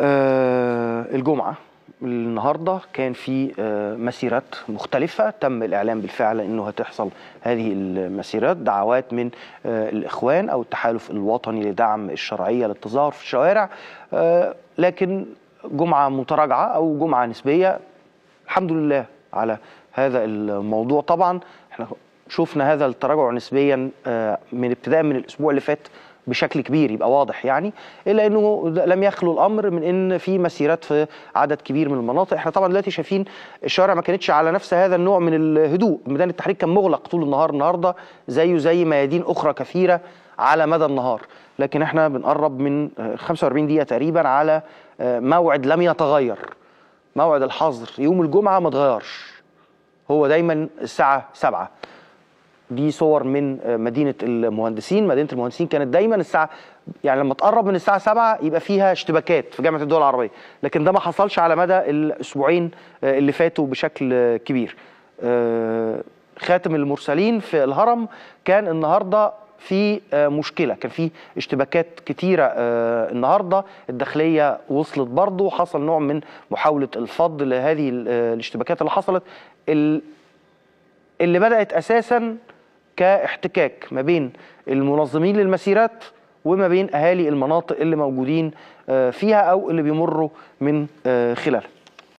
آه، الجمعه النهارده كان في آه، مسيرات مختلفه تم الاعلان بالفعل انه هتحصل هذه المسيرات دعوات من آه، الاخوان او التحالف الوطني لدعم الشرعيه للتظاهر في الشوارع لكن جمعه متراجعه او جمعه نسبيه الحمد لله على هذا الموضوع طبعا احنا شفنا هذا التراجع نسبيا من ابتداء من الاسبوع اللي فات بشكل كبير يبقى واضح يعني الا انه لم يخلو الامر من ان في مسيرات في عدد كبير من المناطق احنا طبعا دلوقتي شايفين الشوارع ما كانتش على نفس هذا النوع من الهدوء ميدان التحرير كان مغلق طول النهار النهارده زيه زي ميادين اخرى كثيره على مدى النهار لكن احنا بنقرب من 45 دقيقه تقريبا على آه، موعد لم يتغير موعد الحظر يوم الجمعه ما اتغيرش هو دايما الساعه 7 دي صور من آه، مدينه المهندسين مدينه المهندسين كانت دايما الساعه يعني لما تقرب من الساعه 7 يبقى فيها اشتباكات في جامعه الدول العربيه لكن ده ما حصلش على مدى الاسبوعين آه، اللي فاتوا بشكل كبير آه، خاتم المرسلين في الهرم كان النهارده في مشكله كان في اشتباكات كتيره النهارده الداخليه وصلت برضه حصل نوع من محاوله الفض لهذه الاشتباكات اللي حصلت اللي بدات اساسا كاحتكاك ما بين المنظمين للمسيرات وما بين اهالي المناطق اللي موجودين آه، فيها او اللي بيمروا من آه، خلالها